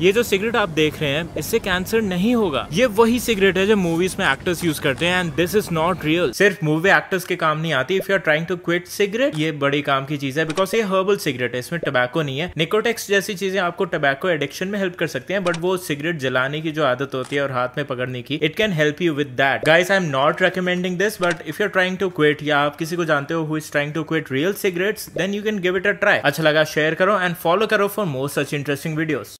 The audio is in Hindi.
ये जो सिगरेट आप देख रहे हैं इससे कैंसर नहीं होगा ये वही सिगरेट है जो मूवीज में एक्टर्स यूज करते हैं and this is not real सिर्फ मूवी एक्टर्स के काम नहीं आती if you are trying to quit cigarette ये बड़ी काम की चीज है बिकॉज ये हर्बल सिगरेट है इसमें टबैको नहीं है निकोटेक्स जैसी चीजें आपको टबैको एडिक्शन में हेल्प कर सकते हैं बट वो सिगरेट जलाने की जो आदत होती है और हाथ में पकड़ने की it can help you with that guys I am not recommending this but if you are trying to quit या आप किसी को जानते हो is trying to quit real cigarettes then you can give it a try अच्छा लगा शेयर करो एंड फॉलो करो for more such interesting videos